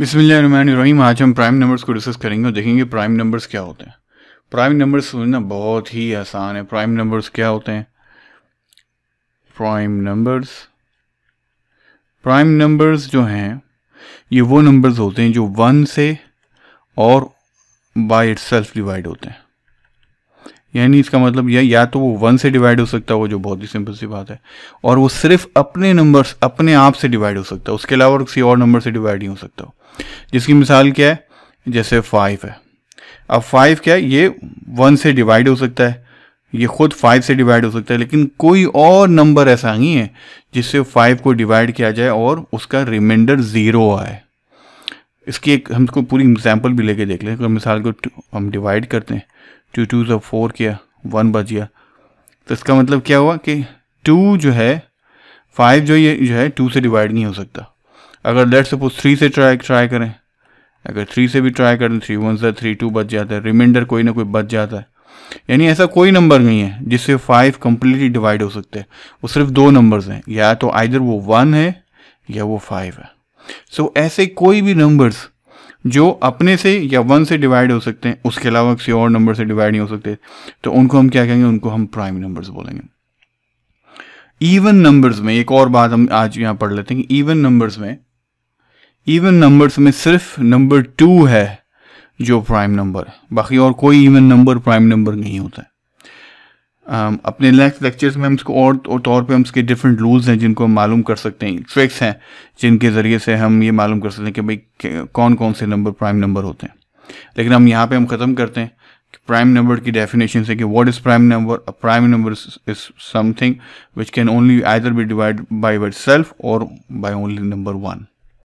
बिसमीम आज हम प्राइम नंबर्स को डिस्कस करेंगे और देखेंगे प्राइम नंबर्स क्या होते हैं प्राइम नंबर्स समझना बहुत ही आसान है प्राइम नंबर्स क्या होते हैं प्राइम नंबर्स प्राइम नंबर्स जो हैं ये वो नंबर्स होते हैं जो वन से और बाय इट डिवाइड होते हैं यानी इसका मतलब यह या तो वो वन से डिवाइड हो सकता है वो जो बहुत ही सिंपल सी बात है और वो सिर्फ अपने नंबर्स अपने आप से डिवाइड हो सकता है उसके अलावा किसी और नंबर से डिवाइड नहीं हो सकता जिसकी मिसाल क्या है जैसे फाइव है अब फाइव क्या है ये वन से डिवाइड हो सकता है ये खुद फाइव से डिवाइड हो सकता है लेकिन कोई और नंबर ऐसा नहीं है जिससे फाइव को डिवाइड किया जाए और उसका रिमाइंडर ज़ीरो आए इसकी एक हमको पूरी एग्जाम्पल भी लेके देख लें अगर मिसाल को हम डिवाइड करते हैं टू टू ज़ा फोर किया वन बच गया तो इसका मतलब क्या हुआ कि टू जो है फाइव जो ये जो है टू से डिवाइड नहीं हो सकता अगर लेट सपोज थ्री से ट्राई ट्राई करें अगर थ्री से भी ट्राई करें थ्री वन से थ्री टू बच जाता है रिमाइंडर कोई ना कोई बच जाता है यानी ऐसा कोई नंबर नहीं है जिससे फाइव कम्प्लीटली डिवाइड हो सकते हैं वो सिर्फ दो नंबर्स हैं या तो आइधर वो वन है या वो फाइव है सो so, ऐसे कोई भी नंबर्स जो अपने से या वन से डिवाइड हो सकते हैं उसके अलावा किसी और नंबर से डिवाइड नहीं हो सकते तो उनको हम क्या कहेंगे उनको हम प्राइम नंबर्स बोलेंगे इवन नंबर्स में एक और बात हम आज यहां पढ़ लेते हैं कि इवन नंबर्स में इवन नंबर्स में सिर्फ नंबर टू है जो प्राइम नंबर है बाकी और कोई इवन नंबर प्राइम नंबर नहीं होता है Um, अपने नेक्स्ट लेक्चर्स में हम इसको और, और तौर पे हम इसके डिफरेंट रूल्स हैं जिनको हम मालूम कर सकते हैं ट्रिक्स हैं जिनके ज़रिए से हम ये मालूम कर सकते हैं कि भाई कौन कौन से नंबर प्राइम नंबर होते हैं लेकिन हम यहाँ पे हम ख़त्म करते हैं कि प्राइम नंबर की डेफिनेशन से कि what is prime number a prime number is something which can only either be divide by by self और बाई ओनली नंबर वन